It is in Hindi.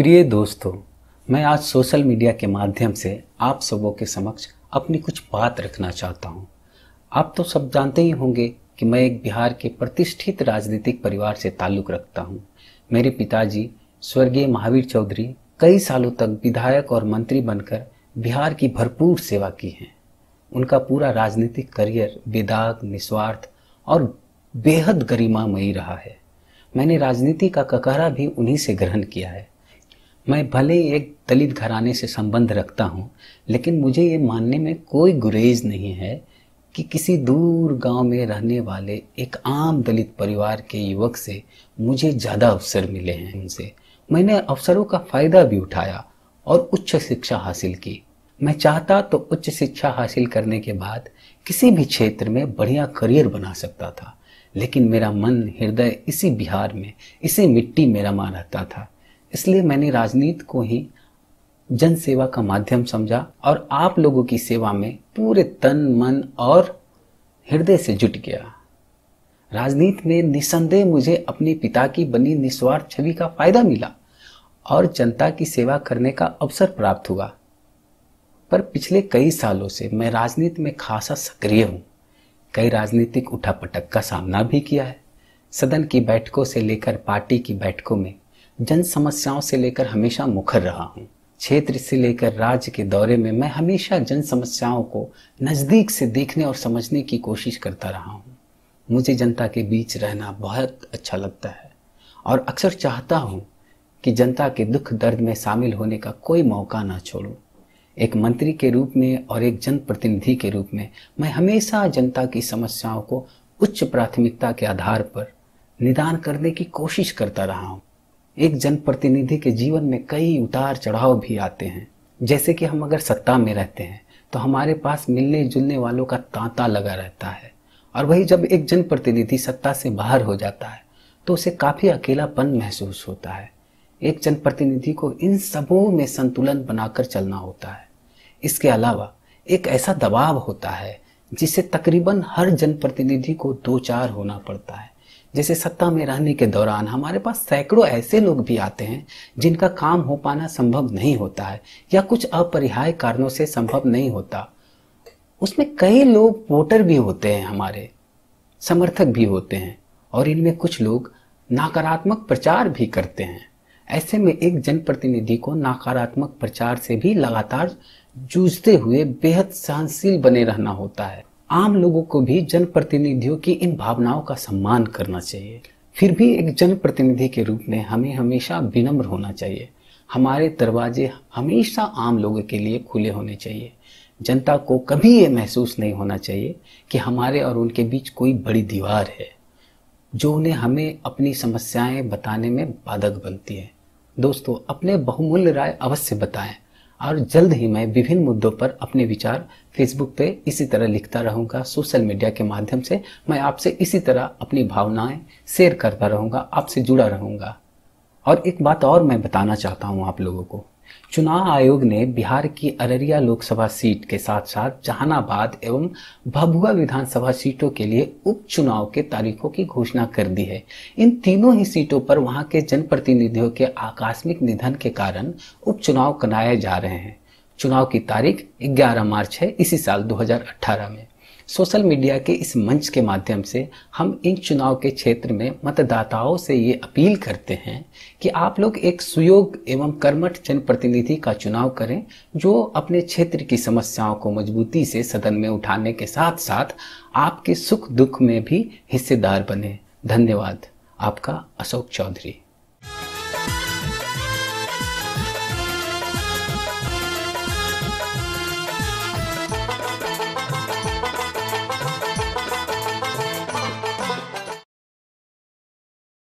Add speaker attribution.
Speaker 1: प्रिय दोस्तों मैं आज सोशल मीडिया के माध्यम से आप सबों के समक्ष अपनी कुछ बात रखना चाहता हूँ आप तो सब जानते ही होंगे कि मैं एक बिहार के प्रतिष्ठित राजनीतिक परिवार से ताल्लुक़ रखता हूँ मेरे पिताजी स्वर्गीय महावीर चौधरी कई सालों तक विधायक और मंत्री बनकर बिहार की भरपूर सेवा की है उनका पूरा राजनीतिक करियर बेदाग निस्वार्थ और बेहद गरिमामयी रहा है मैंने राजनीति का ककहरा भी उन्हीं से ग्रहण किया है मैं भले एक दलित घराने से संबंध रखता हूँ लेकिन मुझे ये मानने में कोई गुरेज नहीं है कि किसी दूर गांव में रहने वाले एक आम दलित परिवार के युवक से मुझे ज़्यादा अवसर मिले हैं उनसे मैंने अवसरों का फ़ायदा भी उठाया और उच्च शिक्षा हासिल की मैं चाहता तो उच्च शिक्षा हासिल करने के बाद किसी भी क्षेत्र में बढ़िया करियर बना सकता था लेकिन मेरा मन हृदय इसी बिहार में इसी मिट्टी में रमा रहता था इसलिए मैंने राजनीति को ही जन सेवा का माध्यम समझा और आप लोगों की सेवा में पूरे तन मन और हृदय से जुट गया राजनीति में निसंदेह मुझे अपने पिता की बनी निस्वार्थ छवि का फायदा मिला और जनता की सेवा करने का अवसर प्राप्त हुआ पर पिछले कई सालों से मैं राजनीति में खासा सक्रिय हूँ कई राजनीतिक उठापटक का सामना भी किया है सदन की बैठकों से लेकर पार्टी की बैठकों में जन समस्याओं से लेकर हमेशा मुखर रहा हूँ क्षेत्र से लेकर राज्य के दौरे में मैं हमेशा जन समस्याओं को नज़दीक से देखने और समझने की कोशिश करता रहा हूँ मुझे जनता के बीच रहना बहुत अच्छा लगता है और अक्सर चाहता हूँ कि जनता के दुख दर्द में शामिल होने का कोई मौका ना छोड़ूं एक मंत्री के रूप में और एक जनप्रतिनिधि के रूप में मैं हमेशा जनता की समस्याओं को उच्च प्राथमिकता के आधार पर निदान करने की कोशिश करता रहा हूँ एक जनप्रतिनिधि के जीवन में कई उतार चढ़ाव भी आते हैं जैसे कि हम अगर सत्ता में रहते हैं तो हमारे पास मिलने जुलने वालों का तांता लगा रहता है और वही जब एक जनप्रतिनिधि सत्ता से बाहर हो जाता है तो उसे काफ़ी अकेलापन महसूस होता है एक जनप्रतिनिधि को इन सबों में संतुलन बनाकर चलना होता है इसके अलावा एक ऐसा दबाव होता है जिसे तकरीबन हर जनप्रतिनिधि को दो चार होना पड़ता है जैसे सत्ता में रहने के दौरान हमारे पास सैकड़ों ऐसे लोग भी आते हैं जिनका काम हो पाना संभव नहीं होता है या कुछ अपरिहाय कारणों से संभव नहीं होता उसमें कई लोग वोटर भी होते हैं हमारे समर्थक भी होते हैं और इनमें कुछ लोग नकारात्मक प्रचार भी करते हैं ऐसे में एक जनप्रतिनिधि को नकारात्मक प्रचार से भी लगातार जूझते हुए बेहद सहनशील बने रहना होता है आम लोगों को भी जनप्रतिनिधियों की इन भावनाओं का सम्मान करना चाहिए फिर भी एक जनप्रतिनिधि के रूप में हमें हमेशा विनम्र होना चाहिए हमारे दरवाजे हमेशा आम लोगों के लिए खुले होने चाहिए जनता को कभी ये महसूस नहीं होना चाहिए कि हमारे और उनके बीच कोई बड़ी दीवार है जो उन्हें हमें अपनी समस्याएं बताने में बाधक बनती है दोस्तों अपने बहुमूल्य राय अवश्य बताएं और जल्द ही मैं विभिन्न मुद्दों पर अपने विचार फेसबुक पे इसी तरह लिखता रहूंगा सोशल मीडिया के माध्यम से मैं आपसे इसी तरह अपनी भावनाएं शेयर करता रहूंगा आपसे जुड़ा रहूंगा और एक बात और मैं बताना चाहता हूं आप लोगों को चुनाव आयोग ने बिहार की अररिया लोकसभा सीट के साथ साथ जहानाबाद एवं भभुआ विधानसभा सीटों के लिए उपचुनाव के तारीखों की घोषणा कर दी है इन तीनों ही सीटों पर वहां के जनप्रतिनिधियों के आकस्मिक निधन के कारण उपचुनाव कराए जा रहे हैं चुनाव की तारीख 11 मार्च है इसी साल 2018 में सोशल मीडिया के इस मंच के माध्यम से हम इन चुनाव के क्षेत्र में मतदाताओं से ये अपील करते हैं कि आप लोग एक सुयोग एवं कर्मठ जनप्रतिनिधि का चुनाव करें जो अपने क्षेत्र की समस्याओं को मजबूती से सदन में उठाने के साथ साथ आपके सुख दुख में भी हिस्सेदार बने धन्यवाद आपका अशोक चौधरी